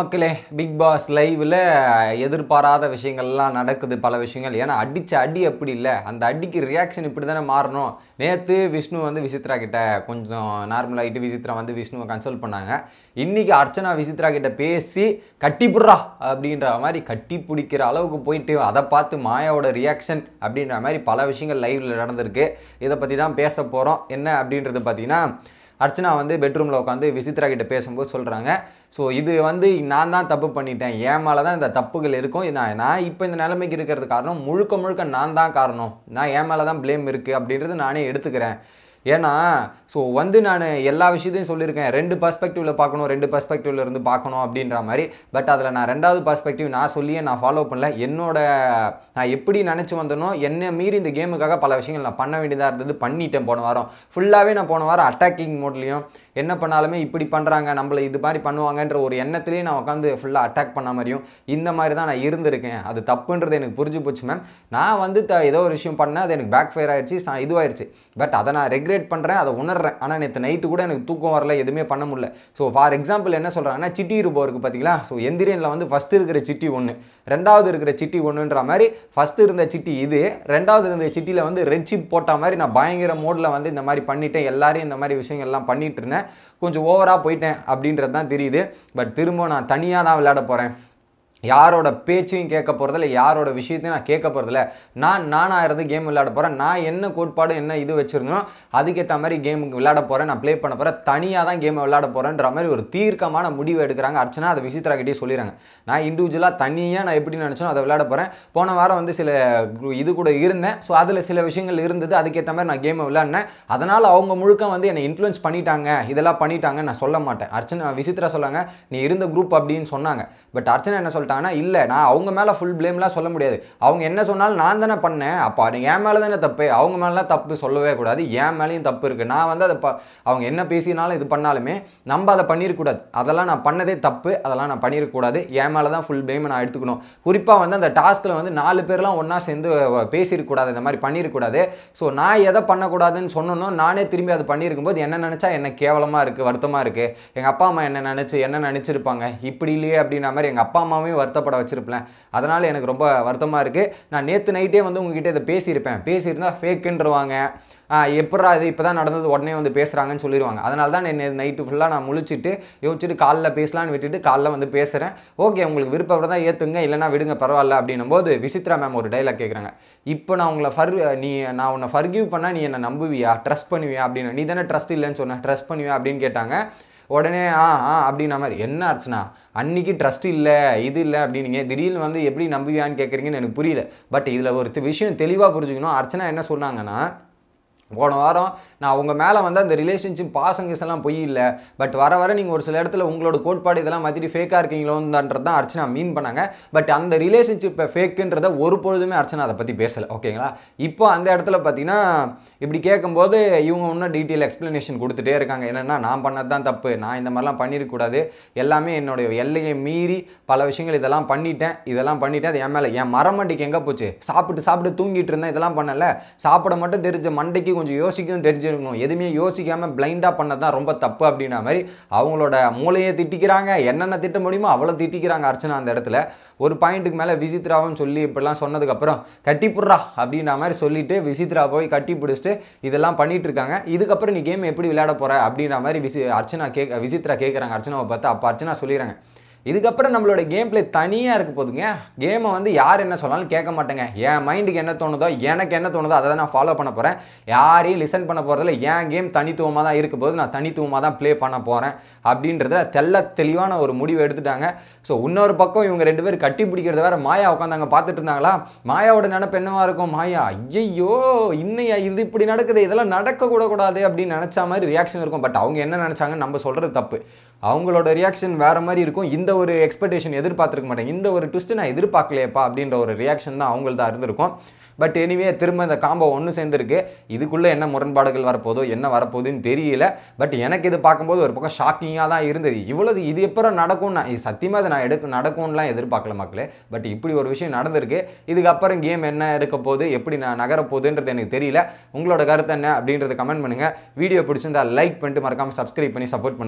மக்களே big pass லைவில் எதிர்பாராத விஷயங்கள்லாம் நடக்குது பல விஷயங்கள் ஏன்னா அடித்த அடி அப்படி இல்லை அந்த அடிக்கு ரியாக்ஷன் இப்படி தானே மாறணும் நேற்று விஷ்ணு வந்து விசித்ரா கிட்ட கொஞ்சம் நார்மலாகிட்டு விசித்ரா வந்து விஷ்ணுவை கன்சல்ட் பண்ணாங்க இன்றைக்கி அர்ச்சனா விசித்ரா கிட்ட பேசி கட்டிப்புடுறா அப்படின்ற மாதிரி கட்டி பிடிக்கிற அளவுக்கு போயிட்டு அதை பார்த்து மாயாவோட ரியாக்ஷன் அப்படின்ற மாதிரி பல விஷயங்கள் லைவில் நடந்திருக்கு இதை பற்றி தான் பேச போகிறோம் என்ன அப்படின்றது பார்த்திங்கன்னா அர்ச்சனா வந்து பெட்ரூமில் உட்காந்து விசித்ரா கிட்ட பேசும்போது சொல்கிறாங்க ஸோ இது வந்து நான் தான் தப்பு பண்ணிட்டேன் ஏன் மேலே தான் இந்த தப்புகள் இருக்கும் நான் நான் இப்போ இந்த நிலைமைக்கு இருக்கிறது காரணம் முழுக்க முழுக்க நான் தான் காரணம் நான் ஏன் மேலே தான் ப்ளேம் இருக்குது அப்படின்றது நானே எடுத்துக்கிறேன் ஏன்னா ஸோ வந்து நான் எல்லா விஷயத்தையும் சொல்லியிருக்கேன் ரெண்டு பர்ஸ்பெக்டிவில் பார்க்கணும் ரெண்டு பர்ஸ்பெக்டிவ்ல இருந்து பார்க்கணும் அப்படின்ற மாதிரி பட் அதில் நான் ரெண்டாவது பர்ஸ்பெக்டிவ் நான் சொல்லியே நான் ஃபாலோ பண்ணல என்னோட நான் எப்படி நினச்சி வந்தனோ என்னை மீறி இந்த கேமுக்காக பல விஷயங்கள் நான் பண்ண வேண்டியதாக இருந்தது பண்ணிட்டேன் போன வாரம் ஃபுல்லாகவே நான் போன வாரம் அட்டாக்கிங் மோட்லேயும் என்ன பண்ணாலுமே இப்படி பண்ணுறாங்க நம்மளை இது மாதிரி பண்ணுவாங்கன்ற ஒரு எண்ணத்துலேயே நான் உட்காந்து ஃபுல்லாக அட்டாக் பண்ண மாதிரியும் இந்த மாதிரி தான் நான் இருந்திருக்கேன் அது தப்புன்றது எனக்கு புரிஞ்சு போச்சு மேம் நான் வந்து ஏதோ ஒரு விஷயம் பண்ணேன் அது எனக்கு பேக் ஃபயர் ஆகிடுச்சு இதுவாயிடுச்சு பட் அதை நான் ரெக்ரெட் டிக்ரேட் பண்ணுறேன் அதை உணர்றேன் ஆனால் நேற்று நைட்டு கூட எனக்கு தூக்கம் வரல எதுவுமே பண்ண முடியல ஸோ ஃபார் எக்ஸாம்பிள் என்ன சொல்கிறாங்கன்னா சிட்டி ரூபா இருக்குது பார்த்தீங்களா ஸோ எந்திரியனில் வந்து ஃபஸ்ட்டு இருக்கிற சிட்டி ஒன்று ரெண்டாவது இருக்கிற சிட்டி ஒன்றுன்ற மாதிரி ஃபஸ்ட்டு இருந்த சிட்டி இது ரெண்டாவது இருந்த சிட்டியில் வந்து ரெட் சிப் போட்ட மாதிரி நான் பயங்கர மோடில் வந்து இந்த மாதிரி பண்ணிட்டேன் எல்லாரையும் இந்த மாதிரி விஷயங்கள்லாம் பண்ணிட்டு இருந்தேன் கொஞ்சம் ஓவராக போயிட்டேன் அப்படின்றது தான் தெரியுது பட் திரும்ப நான் தனியாக தான் விளையாட போகிறேன் யாரோட பேச்சையும் கேட்க போகிறதில்ல யாரோட விஷயத்தையும் நான் கேட்க போகிறதில்ல நான் நானாக இருந்து கேம் விளையாட போகிறேன் நான் என்ன கோட்பாடு என்ன இது வச்சுருந்தனோ அதுக்கேற்ற மாதிரி கேமுக்கு விளையாட போகிறேன் நான் ப்ளே பண்ண போகிறேன் தனியாக தான் கேமை விளையாட போகிறேன்ற மாதிரி ஒரு தீர்க்கமான முடிவு எடுக்கிறாங்க அர்ச்சனா அதை கிட்டே சொல்லிடுறாங்க நான் இண்டிவிஜுவலாக தனியாக நான் எப்படி நினச்சோம் அதை விளையாட போகிறேன் போன வாரம் வந்து சில இது கூட இருந்தேன் ஸோ அதில் சில விஷயங்கள் இருந்தது அதுக்கேற்ற மாதிரி நான் கேமை விளையாடினேன் அதனால் அவங்க முழுக்க வந்து என்னை இன்ஃப்ளூயன்ஸ் பண்ணிட்டாங்க இதெல்லாம் பண்ணிட்டாங்கன்னு நான் சொல்ல மாட்டேன் அர்ச்சனா விசித்ரா சொல்லாங்க நீ இருந்த குரூப் அப்படின்னு சொன்னாங்க பட் அர்ச்சனை என்ன சொல்லிட்டு பட் ஆனால் இல்லை நான் அவங்க மேலே ஃபுல் ப்ளேம்லாம் சொல்ல முடியாது அவங்க என்ன சொன்னாலும் நான் தானே பண்ணேன் அப்போ என் மேலே தானே தப்பு அவங்க மேலாம் தப்பு சொல்லவே கூடாது என் மேலேயும் தப்பு இருக்குது நான் வந்து அதை ப அவங்க என்ன பேசினாலும் இது பண்ணாலுமே நம்ம அதை பண்ணிடக்கூடாது அதெல்லாம் நான் பண்ணதே தப்பு அதெல்லாம் நான் பண்ணிடக்கூடாது என் மேலே தான் ஃபுல் ப்ளேமை நான் எடுத்துக்கணும் குறிப்பாக வந்து அந்த டாஸ்கில் வந்து நாலு பேர்லாம் ஒன்றா சேர்ந்து பேசியிருக்கூடாது இந்த மாதிரி பண்ணியிருக்கக்கூடாது ஸோ நான் எதை பண்ணக்கூடாதுன்னு சொன்னனோ நானே திரும்பி பண்ணியிருக்கும் போது என்ன நினச்சா என்ன கேவலமாக இருக்குது வருத்தமாக இருக்குது எங்கள் அப்பா அம்மா என்ன நினச்சி என்ன நினச்சிருப்பாங்க இப்படி இல்லையே அப்படின்ற மாதிரி எங்கள் அப்பா அம்மாவே வருத்தப்பட வச்சிருப்பேன் அதனால் எனக்கு ரொம்ப வருத்தமாக இருக்குது நான் நேற்று நைட்டே வந்து உங்ககிட்ட இதை பேசியிருப்பேன் பேசியிருந்தால் ஃபேக்குன்றவாங்க எப்படா இது இப்போ தான் நடந்தது உடனே வந்து பேசுகிறாங்கன்னு சொல்லிடுவாங்க அதனால தான் நான் நைட்டு ஃபுல்லாக நான் முழிச்சிட்டு யோசிச்சுட்டு காலைல பேசலான்னு விட்டுட்டு காலைல வந்து பேசுகிறேன் ஓகே உங்களுக்கு விருப்பம் தான் ஏற்றுங்க இல்லைனா விடுங்க பரவாயில்ல அப்படின்னும் போது விசித்ரா மேம் ஒரு டைலாக் கேட்குறாங்க இப்போ நான் உங்களை ஃபர் நீ நான் உன்னை ஃபர்கியூ பண்ணால் நீ என்னை நம்புவியா ட்ரஸ்ட் பண்ணுவியா அப்படின்னு நீ தானே ட்ரஸ்ட் இல்லைன்னு சொன்னேன் ட்ரஸ்ட் பண்ணுவியா அப்படின்னு கேட்டாங்க உடனே ஆ ஆ அப்படின்ன மாதிரி என்ன ஆச்சுனா அன்னைக்கு ட்ரஸ்ட் இல்லை இது இல்லை அப்படின்னீங்க திடீர்னு வந்து எப்படி நம்புவியான்னு கேட்குறீங்கன்னு எனக்கு புரியல பட் இதில் ஒரு விஷயம் தெளிவாக புரிஞ்சுக்கணும் அர்ச்சனா என்ன சொன்னாங்கன்னா போன வாரம் நான் உங்கள் மேலே வந்து அந்த ரிலேஷன்ஷிப் பாசங்கஸ் எல்லாம் பொய் இல்லை பட் வர வர நீங்கள் ஒரு சில இடத்துல உங்களோட கோட்பாடு இதெல்லாம் மாற்றிட்டு ஃபேக்காக இருக்கீங்களோன்றது தான் அர்ச்சனா மீன் பண்ணாங்க பட் அந்த ரிலேஷன்ஷிப்பை ஃபேக்குன்றத ஒரு பொழுதுமே அர்ச்சனா அதை பற்றி பேசலை ஓகேங்களா இப்போ அந்த இடத்துல பார்த்தீங்கன்னா இப்படி கேட்கும்போது இவங்க ஒன்றும் டீட்டெயில் எக்ஸ்ப்ளனேஷன் கொடுத்துட்டே இருக்காங்க என்னென்னா நான் பண்ணது தான் தப்பு நான் இந்த மாதிரிலாம் பண்ணிடக்கூடாது எல்லாமே என்னுடைய எல்லையை மீறி பல விஷயங்கள் இதெல்லாம் பண்ணிட்டேன் இதெல்லாம் பண்ணிட்டேன் அது என் மேலே என் மரமண்டிக்கு எங்கே போச்சு சாப்பிட்டு சாப்பிட்டு தூங்கிட்டு இருந்தேன் இதெல்லாம் பண்ணலை சாப்பிட மட்டும் தெரிஞ்ச மண்டைக்கு கொஞ்சம் யோசிக்கணும் தெரிஞ்சிருக்கணும் எதுவுமே யோசிக்காமல் பிளைண்டாக பண்ணது தான் ரொம்ப தப்பு அப்படின்னா மாதிரி அவங்களோட மூளையை திட்டிக்கிறாங்க என்னென்ன திட்ட முடியுமோ அவ்வளோ திட்டிக்கிறாங்க அர்ச்சனா அந்த இடத்துல ஒரு பாயிண்ட்டுக்கு மேலே விசித்ராவும் சொல்லி இப்படிலாம் சொன்னதுக்கப்புறம் கட்டிப்புடுறா அப்படின்ற மாதிரி சொல்லிவிட்டு விசித்ரா போய் கட்டி பிடிச்சிட்டு இதெல்லாம் பண்ணிகிட்டு இருக்காங்க இதுக்கப்புறம் நீ கேம் எப்படி விளையாட போகிற அப்படின்ற மாதிரி விசி அர்ச்சனா கேக் விசித்ரா கேட்குறாங்க அர்ச்சனாவை பார்த்து அப்போ அர்ச்சனா சொல்லிடுறாங்க இதுக்கப்புறம் நம்மளோட கேம் பிளே தனியாக இருக்க போதுங்க கேமை வந்து யார் என்ன சொன்னாலும் கேட்க மாட்டேங்க என் மைண்டுக்கு என்ன தோணுதோ எனக்கு என்ன தோணுதோ அதை தான் நான் ஃபாலோ பண்ண போகிறேன் யாரையும் லிசன் பண்ண போகிறதில்ல என் கேம் தனித்துவமாக தான் இருக்க போது நான் தனித்துவமாக தான் ப்ளே பண்ண போகிறேன் அப்படின்றத தெல்ல தெளிவான ஒரு முடிவு எடுத்துட்டாங்க ஸோ இன்னொரு பக்கம் இவங்க ரெண்டு பேரும் கட்டி பிடிக்கிறத வேற மாயா உட்காந்தாங்க பார்த்துட்டு இருந்தாங்களா மாயாவோட நினப்பு என்னவாக இருக்கும் மாயா ஐயையோ இன்னையா இது இப்படி நடக்குது இதெல்லாம் நடக்கக்கூடக்கூடாது அப்படின்னு நினச்சா மாதிரி ரியாக்ஷன் இருக்கும் பட் அவங்க என்ன நினச்சாங்கன்னு நம்ம சொல்கிறது தப்பு அவங்களோட ரியாக்ஷன் வேறு மாதிரி இருக்கும் இந்த ஒரு எக்ஸ்பெக்டேஷன் எதிர்பார்த்துருக்க மாட்டேன் இந்த ஒரு ட்விஸ்ட்டு நான் எதிர்பார்க்கலையப்பா அப்படின்ற ஒரு ரியாக்ஷன் தான் அவங்கள்தான் இருந்திருக்கும் பட் எனிவே திரும்ப இந்த காம்போ ஒன்று சேர்ந்துருக்கு இதுக்குள்ளே என்ன முரண்பாடுகள் வரப்போதோ என்ன வரப்போகுதுன்னு தெரியல பட் எனக்கு இது பார்க்கும்போது ஒரு பக்கம் ஷாக்கிங்காக தான் இருந்தது இவ்வளோ இது எப்போ நடக்கும் நான் சத்தியமாக அது நான் எடுக்க நடக்கும்லாம் எதிர்பார்க்கல மக்களே பட் இப்படி ஒரு விஷயம் நடந்திருக்கு இதுக்கப்புறம் கேம் என்ன இருக்க போகுது எப்படி நான் நகரப்போகுதுன்றது எனக்கு தெரியல உங்களோட கருத்து என்ன அப்படின்றத கமெண்ட் பண்ணுங்கள் வீடியோ பிடிச்சிருந்தால் லைக் பண்ணிட்டு மறக்காமல் சப்ஸ்கிரைப் பண்ணி சப்போர்ட் பண்ணுங்கள்